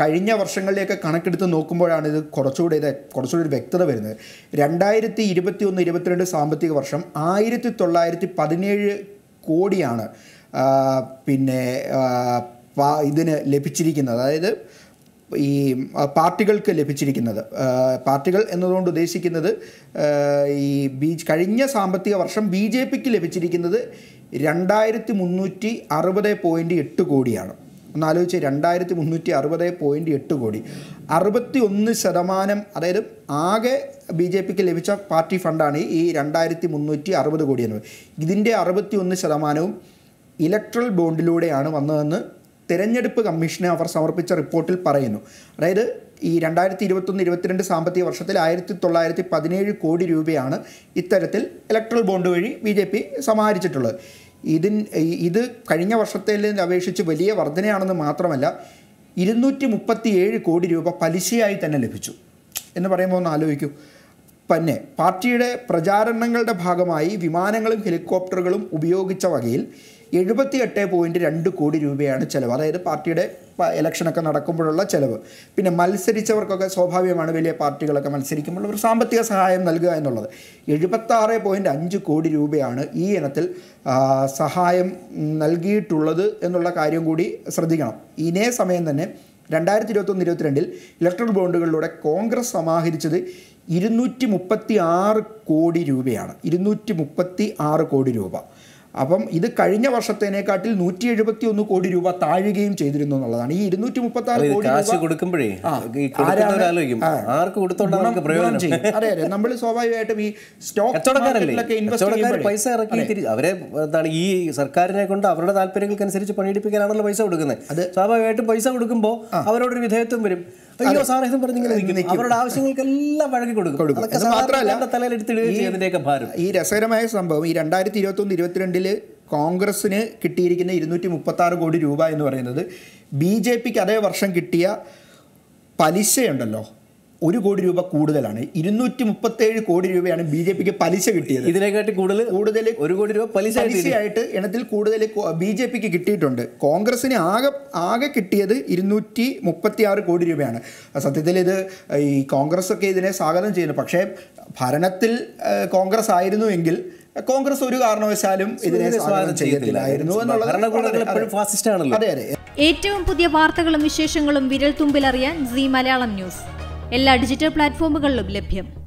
കഴിഞ്ഞ വർഷങ്ങളിലേക്ക് കണക്കെടുത്ത് നോക്കുമ്പോഴാണ് ഇത് കുറച്ചുകൂടി ഇത് കുറച്ചുകൂടി ഒരു വ്യക്തത വരുന്നത് രണ്ടായിരത്തി ഇരുപത്തി ഒന്ന് ഇരുപത്തിരണ്ട് സാമ്പത്തിക വർഷം ആയിരത്തി തൊള്ളായിരത്തി പതിനേഴ് കോടിയാണ് പിന്നെ ഇതിന് ലഭിച്ചിരിക്കുന്നത് അതായത് ഈ പാർട്ടികൾക്ക് ലഭിച്ചിരിക്കുന്നത് പാർട്ടികൾ എന്നതുകൊണ്ട് ഉദ്ദേശിക്കുന്നത് ഈ ബി കഴിഞ്ഞ സാമ്പത്തിക വർഷം ബി ജെ പിക്ക് ലഭിച്ചിരിക്കുന്നത് രണ്ടായിരത്തി മുന്നൂറ്റി അറുപത് പോയിൻറ്റ് എട്ട് കോടിയാണ് ഒന്ന് ആലോചിച്ച് രണ്ടായിരത്തി മുന്നൂറ്റി അറുപത് പോയിൻറ്റ് എട്ട് കോടി അറുപത്തി ഒന്ന് ശതമാനം അതായത് ആകെ ബി ജെ പിക്ക് ലഭിച്ച പാർട്ടി ഫണ്ടാണ് ഈ രണ്ടായിരത്തി മുന്നൂറ്റി അറുപത് കോടി എന്നത് ഇതിൻ്റെ അറുപത്തി ഒന്ന് ശതമാനവും ഇലക്ട്രൽ ബോണ്ടിലൂടെയാണ് വന്നതെന്ന് തിരഞ്ഞെടുപ്പ് കമ്മീഷനെ അവർ സമർപ്പിച്ച റിപ്പോർട്ടിൽ പറയുന്നു അതായത് ഈ രണ്ടായിരത്തി ഇരുപത്തൊന്ന് ഇരുപത്തിരണ്ട് സാമ്പത്തിക വർഷത്തിൽ ആയിരത്തി തൊള്ളായിരത്തി പതിനേഴ് കോടി രൂപയാണ് ഇത്തരത്തിൽ ഇലക്ട്രൽ ബോണ്ട് വഴി ബി ജെ പി സമാഹരിച്ചിട്ടുള്ളത് ഇതിൻ ഇത് കഴിഞ്ഞ വർഷത്തേൽ അപേക്ഷിച്ച് വലിയ വർധനയാണെന്ന് മാത്രമല്ല ഇരുന്നൂറ്റി മുപ്പത്തി ഏഴ് കോടി രൂപ പലിശയായി തന്നെ ലഭിച്ചു എന്ന് പറയുമ്പോൾ ഒന്ന് ആലോചിക്കൂ പിന്നെ പാർട്ടിയുടെ പ്രചാരണങ്ങളുടെ ഭാഗമായി വിമാനങ്ങളും ഹെലികോപ്റ്ററുകളും ഉപയോഗിച്ച വകയിൽ എഴുപത്തി എട്ട് പോയിൻറ്റ് രണ്ട് കോടി രൂപയാണ് ചിലവ് അതായത് പാർട്ടിയുടെ ഇലക്ഷനൊക്കെ നടക്കുമ്പോഴുള്ള ചിലവ് പിന്നെ മത്സരിച്ചവർക്കൊക്കെ സ്വാഭാവികമാണ് വലിയ പാർട്ടികളൊക്കെ മത്സരിക്കുമ്പോൾ ഒരു സാമ്പത്തിക സഹായം നൽകുക എന്നുള്ളത് എഴുപത്താറ് പോയിൻറ്റ് അഞ്ച് കോടി രൂപയാണ് ഈ ഇനത്തിൽ സഹായം നൽകിയിട്ടുള്ളത് എന്നുള്ള കാര്യം കൂടി ശ്രദ്ധിക്കണം ഇതേ സമയം തന്നെ രണ്ടായിരത്തി ഇരുപത്തൊന്ന് ഇരുപത്തിരണ്ടിൽ ഇലക്ട്രിക് ബോണ്ടുകളിലൂടെ കോൺഗ്രസ് സമാഹരിച്ചത് ഇരുന്നൂറ്റി മുപ്പത്തി ആറ് കോടി രൂപയാണ് ഇരുന്നൂറ്റി മുപ്പത്തി ആറ് കോടി രൂപ അപ്പം ഇത് കഴിഞ്ഞ വർഷത്തേനേക്കാട്ടിൽ നൂറ്റി എഴുപത്തി ഒന്ന് കോടി രൂപ താഴുകയും ചെയ്തിരുന്നു എന്നുള്ളതാണ് ഈ ഇരുന്നൂറ്റി മുപ്പത്തി ആറ് കോടി കൊടുക്കുമ്പോഴേ അതെ അതെ നമ്മൾ സ്വാഭാവികമായിട്ടും ഈ സ്റ്റോക്ക് പൈസ ഇറക്കി അവരെ എന്താണ് ഈ സർക്കാരിനെ കൊണ്ട് അവരുടെ താല്പര്യങ്ങൾക്കനുസരിച്ച് പണിയെടുപ്പിക്കാനാണല്ലോ പൈസ കൊടുക്കുന്നത് അത് സ്വാഭാവികമായിട്ടും പൈസ കൊടുക്കുമ്പോൾ അവരോടൊരു വിധേയത്വം വരും അയ്യോ സാറേ ഇതും പറഞ്ഞിങ്ങനെ അവരുടെ ആവശ്യങ്ങൾക്കെല്ലാം വഴങ്ങി കൊടുക്കും മാത്രമല്ല ഈ രസകരമായ സംഭവം ഈ രണ്ടായിരത്തി ഇരുപത്തി ഒന്ന് ഇരുപത്തിരണ്ടിൽ കോൺഗ്രസ്സിന് കിട്ടിയിരിക്കുന്ന ഇരുന്നൂറ്റി ആറ് കോടി രൂപ എന്ന് പറയുന്നത് ബി ജെ പിക്ക് അതേ വർഷം കിട്ടിയ പലിശയുണ്ടല്ലോ ഒരു കോടി രൂപ കൂടുതലാണ് ഇരുന്നൂറ്റി മുപ്പത്തേഴ് കോടി രൂപയാണ് ബി ജെ പിക്ക് പലിശ കിട്ടിയത് ഇതിനെക്കാട്ടി കൂടുതൽ കൂടുതൽ ഒരു കോടി രൂപ പലിശ പലിശയായിട്ട് ഇണത്തിൽ കൂടുതൽ ബി ജെ പിക്ക് കിട്ടിയിട്ടുണ്ട് കോൺഗ്രസിന് ആകെ ആകെ കിട്ടിയത് ഇരുന്നൂറ്റി മുപ്പത്തി ആറ് കോടി രൂപയാണ് സത്യത്തിൽ ഇത് ഈ കോൺഗ്രസ് ഒക്കെ ഇതിനെ സ്വാഗതം ചെയ്യുന്നു പക്ഷേ ഭരണത്തിൽ കോൺഗ്രസ് ആയിരുന്നു എങ്കിൽ കോൺഗ്രസ് ഒരു കാരണവശാലും ഇതിനെ സ്വാഗതം ചെയ്തില്ലായിരുന്നു ഏറ്റവും പുതിയ വാർത്തകളും വിശേഷങ്ങളും വിരൽ തുമ്പിലറിയാൻ സി മലയാളം ന്യൂസ് എല്ലാ ഡിജിറ്റൽ പ്ലാറ്റ്ഫോമുകളിലും ലഭ്യം